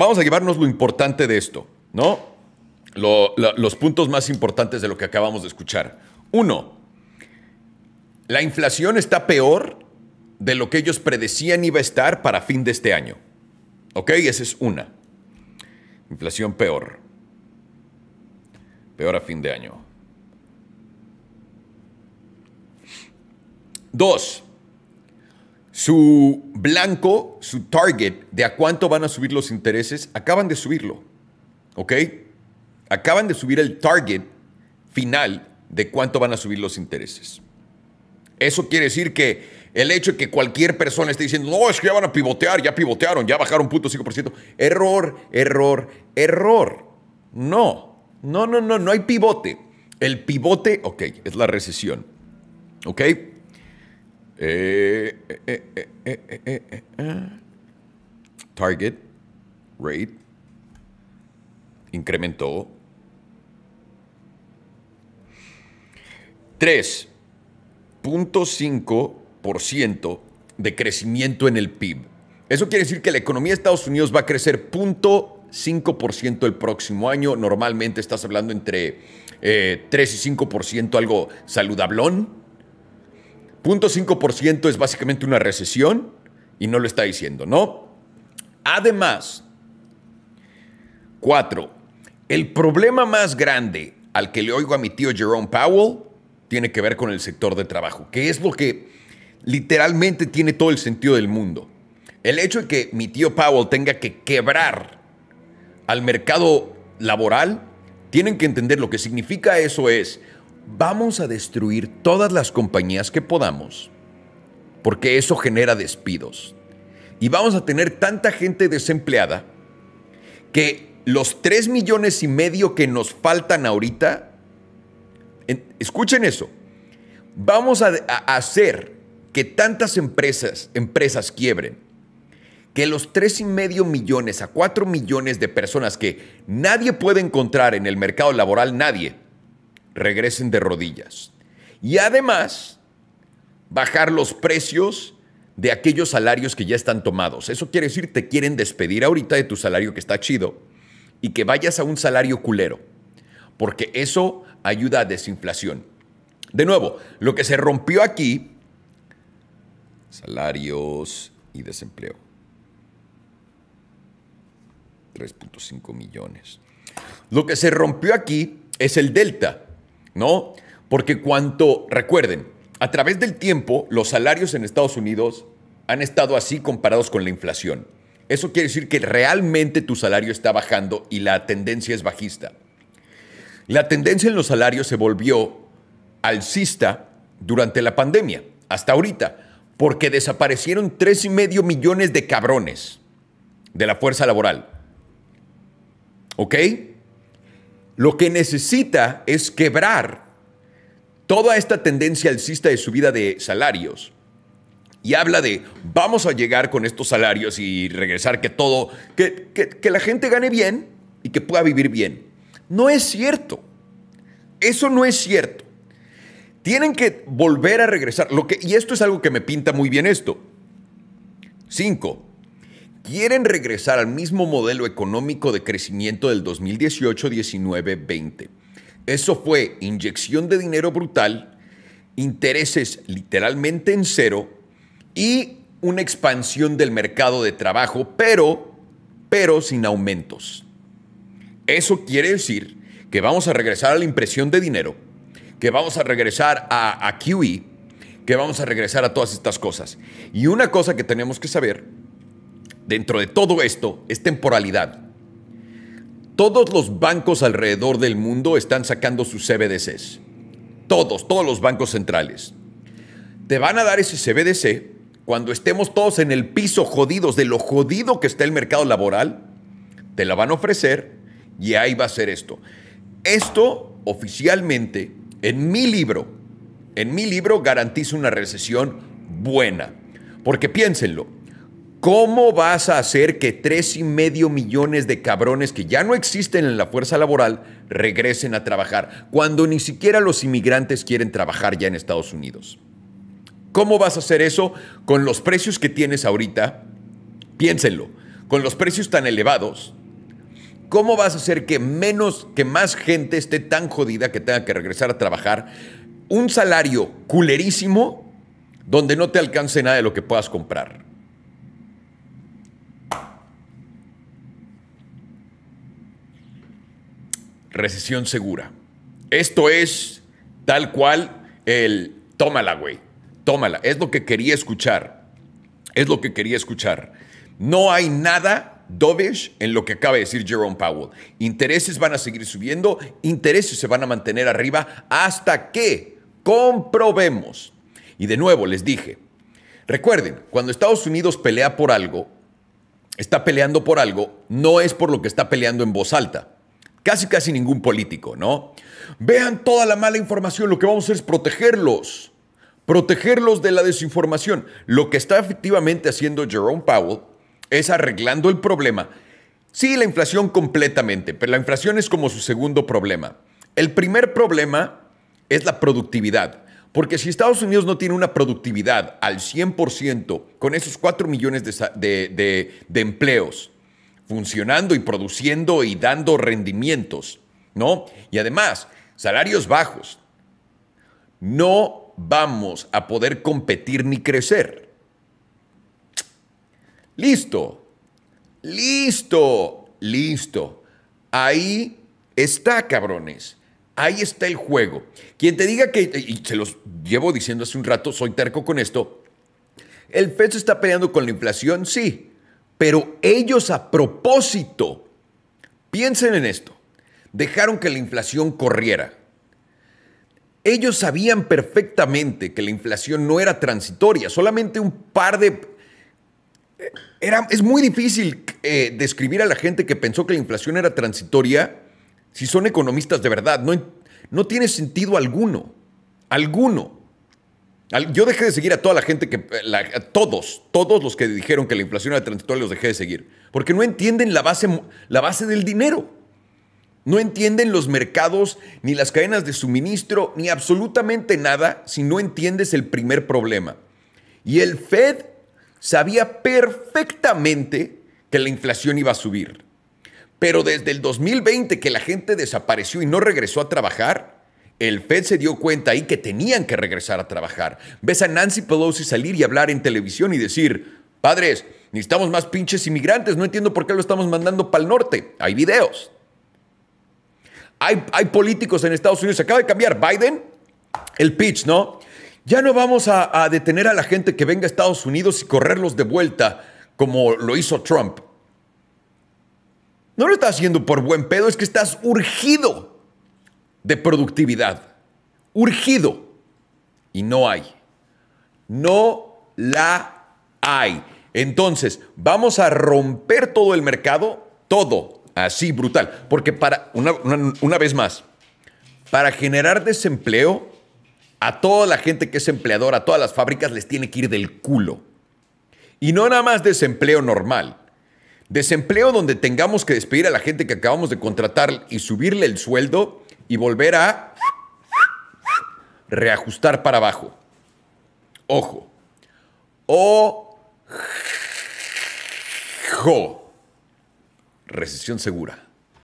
vamos a llevarnos lo importante de esto, ¿no? los puntos más importantes de lo que acabamos de escuchar. Uno, la inflación está peor de lo que ellos predecían iba a estar para fin de este año. ¿Ok? Esa es una. Inflación peor. Peor a fin de año. Dos, su blanco, su target de a cuánto van a subir los intereses, acaban de subirlo. ¿Ok? Acaban de subir el target final de cuánto van a subir los intereses. Eso quiere decir que el hecho de que cualquier persona esté diciendo, no, es que ya van a pivotear, ya pivotearon, ya bajaron punto 0.5%. Error, error, error. No, no, no, no, no hay pivote. El pivote, ok, es la recesión. ¿Ok? Eh, eh, eh, Target rate incrementó. 3.5% de crecimiento en el PIB. Eso quiere decir que la economía de Estados Unidos va a crecer 0.5% el próximo año. Normalmente estás hablando entre 3 y 5%, algo saludablón. 0.5% es básicamente una recesión y no lo está diciendo, ¿no? Además, cuatro, el problema más grande al que le oigo a mi tío Jerome Powell tiene que ver con el sector de trabajo, que es lo que literalmente tiene todo el sentido del mundo. El hecho de que mi tío Powell tenga que quebrar al mercado laboral, tienen que entender lo que significa eso es vamos a destruir todas las compañías que podamos, porque eso genera despidos. Y vamos a tener tanta gente desempleada que los 3 millones y medio que nos faltan ahorita, escuchen eso, vamos a, hacer que tantas empresas, empresas quiebren, que los y medio millones a 4 millones de personas que nadie puede encontrar en el mercado laboral, nadie, regresen de rodillas. Y además, bajar los precios de aquellos salarios que ya están tomados. Eso quiere decir, te quieren despedir ahorita de tu salario que está chido y que vayas a un salario culero, porque eso ayuda a desinflación. De nuevo, lo que se rompió aquí, salarios y desempleo. 3.5 millones. Lo que se rompió aquí es el delta ¿no? Porque cuanto, recuerden, a través del tiempo los salarios en Estados Unidos han estado así comparados con la inflación. Eso quiere decir que realmente tu salario está bajando y la tendencia es bajista. La tendencia en los salarios se volvió alcista durante la pandemia, hasta ahorita, porque desaparecieron medio millones de cabrones de la fuerza laboral. ¿Ok? Lo que necesita es quebrar toda esta tendencia alcista de subida de salarios. Y habla de, vamos a llegar con estos salarios y regresar que todo, que, la gente gane bien y que pueda vivir bien. No es cierto. Eso no es cierto. Tienen que volver a regresar. Lo que, y esto es algo que me pinta muy bien esto. Cinco, quieren regresar al mismo modelo económico de crecimiento del 2018, 19, 20. Eso fue inyección de dinero brutal, intereses literalmente en cero y una expansión del mercado de trabajo, pero, pero sin aumentos. Eso quiere decir que vamos a regresar a la impresión de dinero, que vamos a regresar a, a QE, que vamos a regresar a todas estas cosas. Y una cosa que tenemos que saber dentro de todo esto es temporalidad. Todos los bancos alrededor del mundo están sacando sus CBDCs. Todos, todos los bancos centrales. Te van a dar ese CBDC cuando estemos todos en el piso jodidos de lo jodido que está el mercado laboral. Te la van a ofrecer y ahí va a ser esto. Esto oficialmente en mi libro, en mi libro garantiza una recesión buena. Porque piénsenlo, ¿Cómo vas a hacer que tres y medio millones de cabrones que ya no existen en la fuerza laboral regresen a trabajar cuando ni siquiera los inmigrantes quieren trabajar ya en Estados Unidos? ¿Cómo vas a hacer eso con los precios que tienes ahorita? Piénsenlo, con los precios tan elevados, ¿cómo vas a hacer que menos, que más gente esté tan jodida que tenga que regresar a trabajar? Un salario culerísimo donde no te alcance nada de lo que puedas comprar. recesión segura. Esto es tal cual el tómala, güey. Tómala. Es lo que quería escuchar. Es lo que quería escuchar. No hay nada dovish en lo que acaba de decir Jerome Powell. Intereses van a seguir subiendo, intereses se van a mantener arriba hasta que comprobemos. Y de nuevo les dije, recuerden, cuando Estados Unidos pelea por algo, está peleando por algo, no es por lo que está peleando en voz alta. Casi, casi ningún político, ¿no? Vean toda la mala información, lo que vamos a hacer es protegerlos, protegerlos de la desinformación. Lo que está efectivamente haciendo Jerome Powell es arreglando el problema. Sí, la inflación completamente, pero la inflación es como su segundo problema. El primer problema es la productividad. Porque si Estados Unidos no tiene una productividad al 100% con esos 4 millones de, de empleos funcionando y produciendo y dando rendimientos, ¿no? Y además, salarios bajos. No vamos a poder competir ni crecer. Listo, listo, listo. Ahí está, cabrones. Ahí está el juego. Quien te diga que, y se los llevo diciendo hace un rato, soy terco con esto, el FED se está peleando con la inflación, sí, pero ellos a propósito, piensen en esto, dejaron que la inflación corriera. Ellos sabían perfectamente que la inflación no era transitoria, solamente un par de... Eh, era, es muy difícil eh, describir a la gente que pensó que la inflación era transitoria si son economistas de verdad. No, no tiene sentido alguno, alguno. Yo dejé de seguir a toda la gente que. Eh, a todos, todos los que dijeron que la inflación era transitoria los dejé de seguir. Porque no entienden la base, la base del dinero. No entienden los mercados, ni las cadenas de suministro, ni absolutamente nada si no entiendes el primer problema. Y el Fed sabía perfectamente que la inflación iba a subir. Pero desde el 2020 que la gente desapareció y no regresó a trabajar, el Fed se dio cuenta ahí que tenían que regresar a trabajar. Ves a Nancy Pelosi salir y hablar en televisión y decir, padres, necesitamos más pinches inmigrantes, no entiendo por qué lo estamos mandando para el norte. Hay videos. Hay, políticos en Estados Unidos, se acaba de cambiar Biden, el pitch, ¿no? Ya no vamos a, a detener a la gente que venga a Estados Unidos y correrlos de vuelta como lo hizo Trump. No lo estás haciendo por buen pedo, es que estás urgido de productividad. Urgido. Y no hay. No la hay. Entonces, vamos a romper todo el mercado, todo, así brutal. Porque para, una, una vez más, para generar desempleo, a toda la gente que es empleadora, a todas las fábricas les tiene que ir del culo. Y no nada más desempleo normal. Desempleo donde tengamos que despedir a la gente que acabamos de contratar y subirle el sueldo y volver a reajustar para abajo. Ojo. Ojo. Recesión segura.